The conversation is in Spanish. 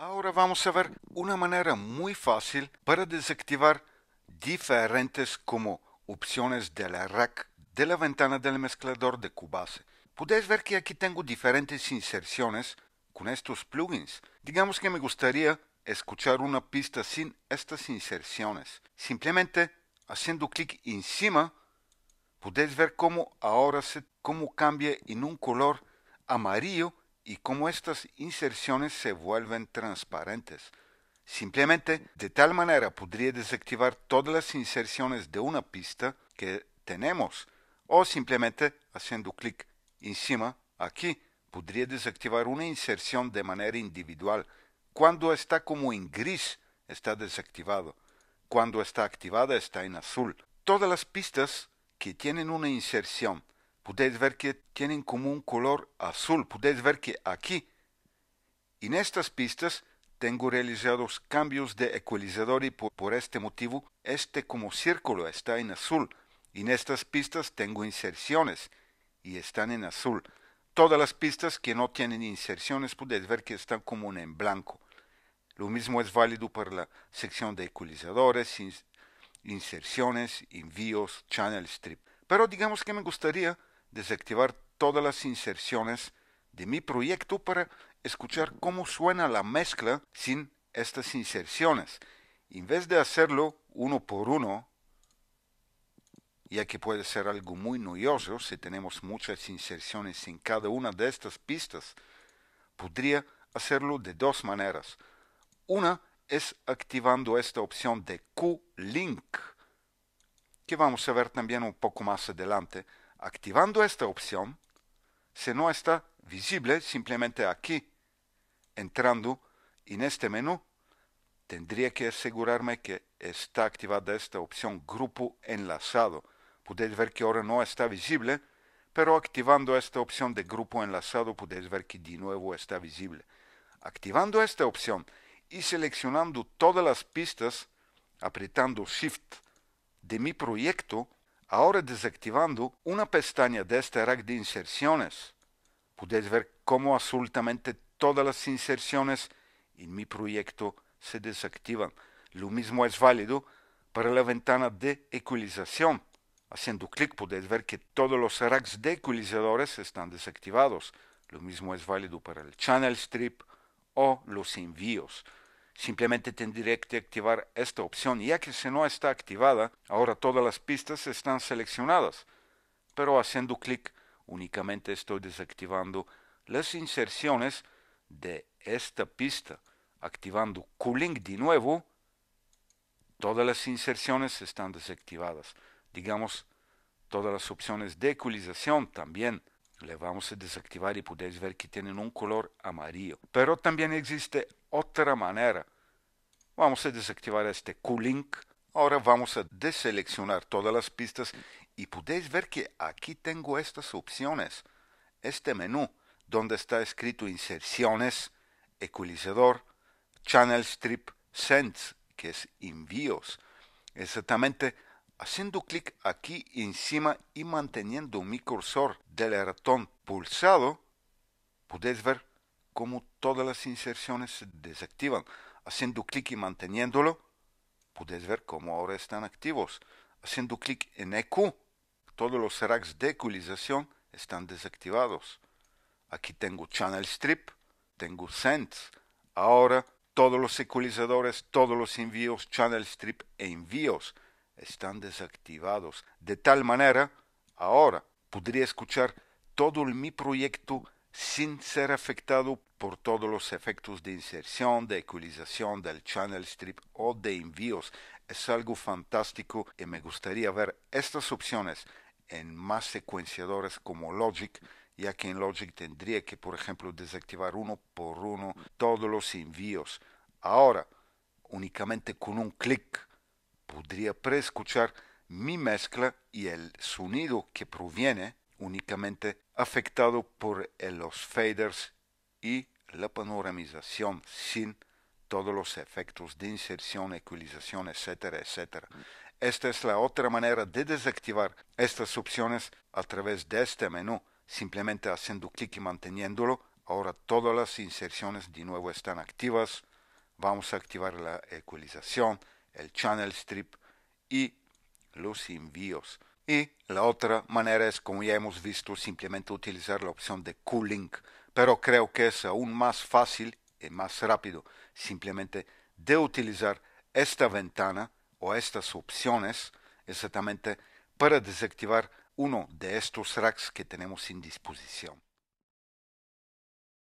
Ahora vamos a ver una manera muy fácil para desactivar diferentes como opciones la rack de la ventana del mezclador de Cubase. Podéis ver que aquí tengo diferentes inserciones con estos plugins. Digamos que me gustaría escuchar una pista sin estas inserciones. Simplemente haciendo clic encima podéis ver cómo ahora se cómo cambia en un color amarillo y cómo estas inserciones se vuelven transparentes. Simplemente, de tal manera podría desactivar todas las inserciones de una pista que tenemos, o simplemente haciendo clic encima, aquí, podría desactivar una inserción de manera individual. Cuando está como en gris, está desactivado. Cuando está activada, está en azul. Todas las pistas que tienen una inserción Podéis ver que tienen como un color azul. Podéis ver que aquí, en estas pistas, tengo realizados cambios de ecualizador y por, este motivo este como círculo está en azul. En estas pistas tengo inserciones y están en azul. Todas las pistas que no tienen inserciones podéis ver que están como en blanco. Lo mismo es válido para la sección de ecualizadores, inserciones, envíos, channel strip. Pero digamos que me gustaría desactivar todas las inserciones de mi proyecto para escuchar cómo suena la mezcla sin estas inserciones. En vez de hacerlo uno por uno, ya que puede ser algo muy noioso si tenemos muchas inserciones en cada una de estas pistas, podría hacerlo de dos maneras. Una es activando esta opción de Q-Link, que vamos a ver también un poco más adelante, Activando esta opción, si no está visible simplemente aquí, entrando en este menú, tendría que asegurarme que está activada esta opción Grupo Enlazado. Podéis ver que ahora no está visible, pero activando esta opción de Grupo Enlazado podéis ver que de nuevo está visible. Activando esta opción y seleccionando todas las pistas, apretando Shift de mi proyecto, Ahora desactivando una pestaña de este rack de inserciones, podéis ver cómo absolutamente todas las inserciones en mi proyecto se desactivan. Lo mismo es válido para la ventana de ecualización. Haciendo clic podéis ver que todos los racks de ecualizadores están desactivados. Lo mismo es válido para el channel strip o los envíos. Simplemente tendré que activar esta opción ya que si no está activada, ahora todas las pistas están seleccionadas. Pero haciendo clic únicamente estoy desactivando las inserciones de esta pista. Activando Cooling de nuevo, todas las inserciones están desactivadas. Digamos, todas las opciones de ecualización también. Le vamos a desactivar y podéis ver que tienen un color amarillo. Pero también existe otra manera. Vamos a desactivar este Q-Link. Ahora vamos a deseleccionar todas las pistas y podéis ver que aquí tengo estas opciones. Este menú donde está escrito inserciones, ecualizador, channel strip, sends, que es envíos. Exactamente Haciendo clic aquí encima y manteniendo mi cursor del ratón pulsado, Puedes ver cómo todas las inserciones se desactivan. Haciendo clic y manteniéndolo, Puedes ver cómo ahora están activos. Haciendo clic en EQ, todos los racks de ecualización están desactivados. Aquí tengo Channel Strip, tengo Sense. Ahora todos los ecualizadores, todos los envíos, Channel Strip e envíos están desactivados. De tal manera, ahora podría escuchar todo mi proyecto sin ser afectado por todos los efectos de inserción, de ecualización del channel strip o de envíos. Es algo fantástico y me gustaría ver estas opciones en más secuenciadores como Logic, ya que en Logic tendría que, por ejemplo, desactivar uno por uno todos los envíos. Ahora, únicamente con un clic, podría preescuchar mi mezcla y el sonido que proviene únicamente afectado por los faders y la panoramización sin todos los efectos de inserción, ecualización, etcétera, etcétera. Esta es la otra manera de desactivar estas opciones a través de este menú, simplemente haciendo clic y manteniéndolo. Ahora todas las inserciones de nuevo están activas. Vamos a activar la ecualización, el channel strip y los envíos. Y la otra manera es, como ya hemos visto, simplemente utilizar la opción de cooling pero creo que es aún más fácil y más rápido simplemente de utilizar esta ventana o estas opciones exactamente para desactivar uno de estos racks que tenemos en disposición.